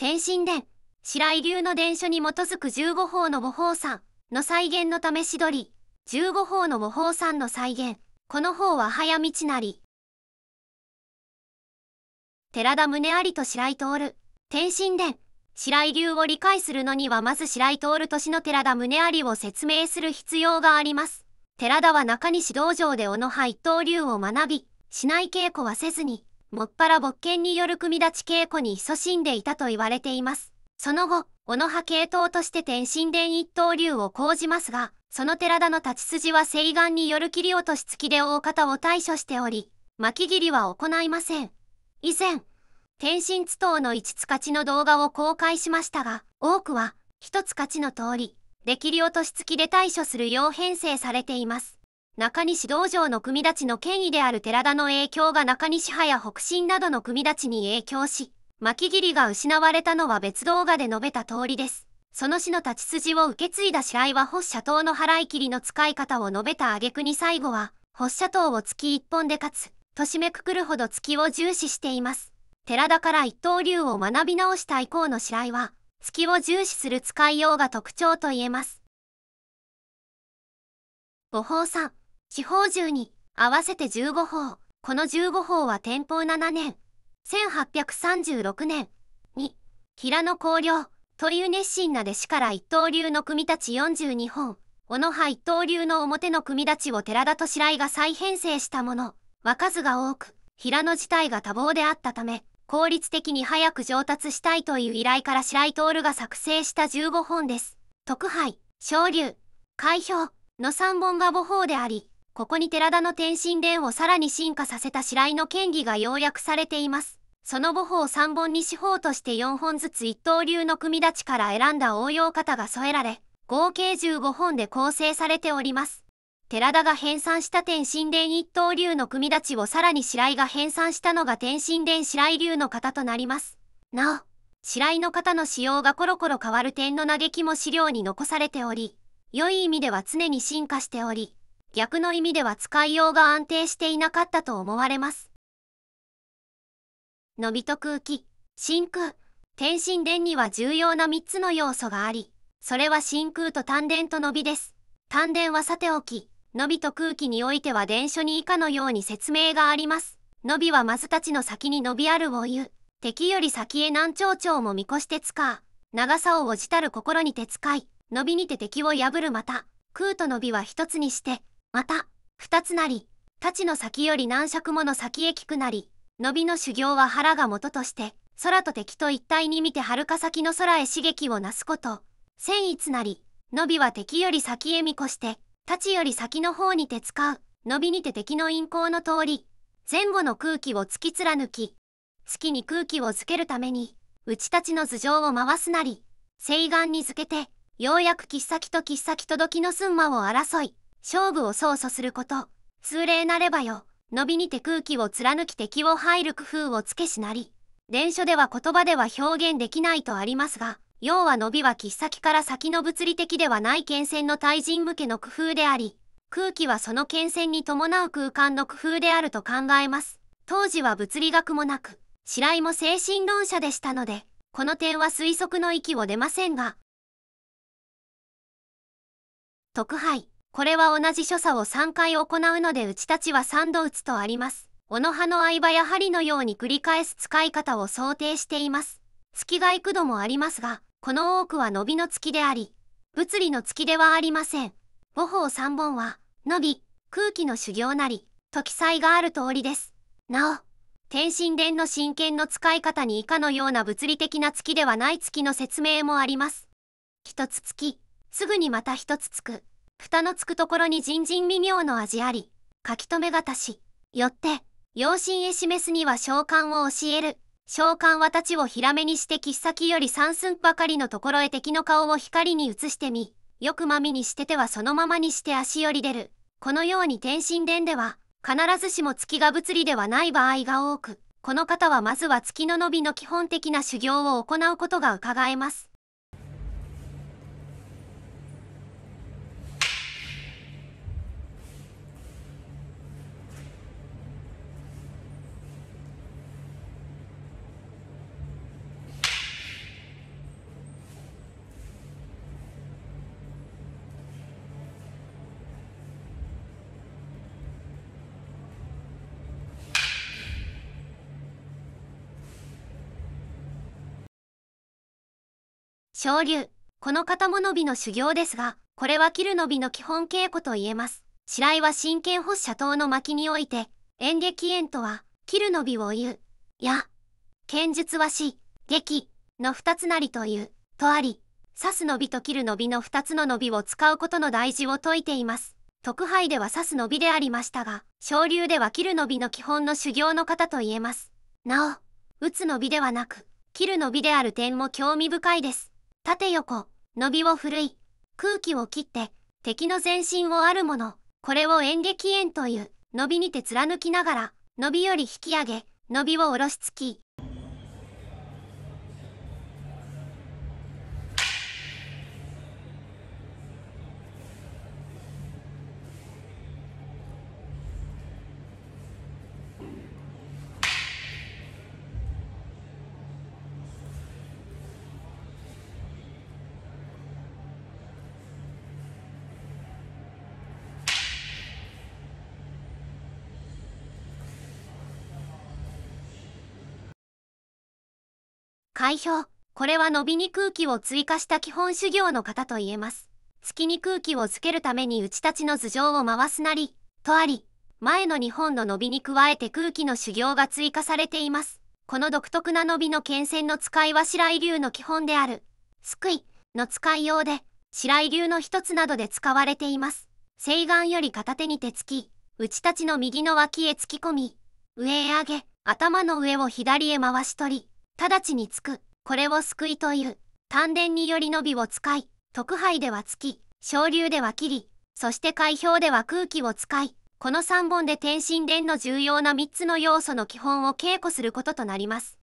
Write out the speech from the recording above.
天神殿、白井流の伝書に基づく15法の模倣山の再現の試し取り、15法の模倣山の再現、この法は早道なり。寺田宗有と白井徹、天神殿、白井流を理解するのにはまず白井徹年の寺田宗有を説明する必要があります。寺田は中西道場で小野派一刀流を学び、しない稽古はせずに、もっぱら勃権による組立ち稽古に勤しんでいたと言われています。その後、小野派系統として天神殿一刀流を講じますが、その寺田の立ち筋は西岸による切り落とし付きで大方を対処しており、巻き切りは行いません。以前、天津津頭の一つ勝ちの動画を公開しましたが、多くは、一つ勝ちの通り、で切り落とし付きで対処するよう編成されています。中西道場の組立の権威である寺田の影響が中西派や北進などの組立に影響し、巻切りが失われたのは別動画で述べた通りです。その死の立ち筋を受け継いだ白井は発射刀の払い切りの使い方を述べた挙句に最後は、発射刀を月一本で勝つ、としめくくるほど月を重視しています。寺田から一刀流を学び直した以降の白井は、月を重視する使いようが特徴と言えます。ご法さん四方銃に合わせて15砲この15砲は天保7年1836年に平野光陵という熱心な弟子から一刀流の組立ち42本小野派一刀流の表の組立ちを寺田と白井が再編成したものは数が多く平野自体が多忙であったため効率的に早く上達したいという依頼から白井徹が作成した15本です。特配、昇竜、開票の3本が母法であり、ここに寺田の天神殿をさらに進化させた白井の剣技が要約されています。その母を3本に四方として4本ずつ一刀流の組み立ちから選んだ応用型が添えられ、合計15本で構成されております。寺田が編纂した天神殿一刀流の組み立ちをさらに白井が編纂したのが天神殿白井流の型となります。なお、白井の型の使用がコロコロ変わる点の嘆きも資料に残されており、良い意味では常に進化しており、逆の意味では使いようが安定していなかったと思われます。のびと空気、真空、天神殿には重要な3つの要素があり、それは真空と丹田と伸びです。丹田はさておき、伸びと空気においては伝書に以下のように説明があります。伸びはまずたちの先に伸びあるを言う。敵より先へ南朝朝も見越してつか。長さをおじたる心にて使い、伸びにて敵を破るまた。空と伸びは一つにして、また、二つなり、太刀の先より何尺もの先へ聞くなり、伸びの修行は腹が元として、空と敵と一体に見て遥か先の空へ刺激をなすこと。千逸なり、伸びは敵より先へ見越して、太刀より先の方にて使う、伸びにて敵の陰行の通り、前後の空気を突き貫き、月に空気をつけるために、内たちの頭上を回すなり、西岸に付けて、ようやく切っ先と切っ先届きの寸間を争い、勝負を操作すること。通例なればよ。伸びにて空気を貫き敵を入る工夫をつけしなり。伝書では言葉では表現できないとありますが、要は伸びは切っ先から先の物理的ではない剣線の対人向けの工夫であり、空気はその剣線に伴う空間の工夫であると考えます。当時は物理学もなく、白井も精神論者でしたので、この点は推測の域を出ませんが。特派これは同じ所作を3回行うのでうちたちは3度打つとあります。おの葉の合場や針のように繰り返す使い方を想定しています。月が幾度もありますが、この多くは伸びの月であり、物理の月ではありません。五方3本は、伸び、空気の修行なり、と記載がある通りです。なお、天神殿の神剣の使い方に以下のような物理的な月ではない月の説明もあります。一つ月、すぐにまた一つつく。蓋のつくところに人参微妙の味あり、書き留めがたし、よって、養心へ示すには召喚を教える。召喚は太刀をひらめにして切っ先より三寸ばかりのところへ敵の顔を光に映してみ、よくまみにしててはそのままにして足より出る。このように天神殿では、必ずしも月が物理ではない場合が多く、この方はまずは月の伸びの基本的な修行を行うことが伺えます。昇竜。この方も伸びの修行ですが、これは切る伸びの基本稽古と言えます。白井は真剣発射等の巻において、演劇縁とは、切る伸びを言う、や、剣術はし、劇の二つなりという、とあり、刺す伸びと切る伸びの二つの伸びを使うことの大事を説いています。特派では刺す伸びでありましたが、昇竜では切る伸びの基本の修行の方と言えます。なお、打つ伸びではなく、切る伸びである点も興味深いです。縦横、伸びを振るい、空気を切って、敵の全身をあるもの、これを演劇縁という、伸びにて貫きながら、伸びより引き上げ、伸びを下ろしつき、開票。これは伸びに空気を追加した基本修行の型と言えます。月に空気をつけるためにうちたちの頭上を回すなり、とあり、前の日本の伸びに加えて空気の修行が追加されています。この独特な伸びの剣線の使いは白井流の基本である、救いの使いようで、白井流の一つなどで使われています。西岸より片手に手つき、うちたちの右の脇へ突き込み、上へ上げ、頭の上を左へ回し取り、直ちにつく。これを救いという。丹田により伸びを使い、特配ではつき、昇流では切り、そして開票では空気を使い、この3本で天神伝の重要な3つの要素の基本を稽古することとなります。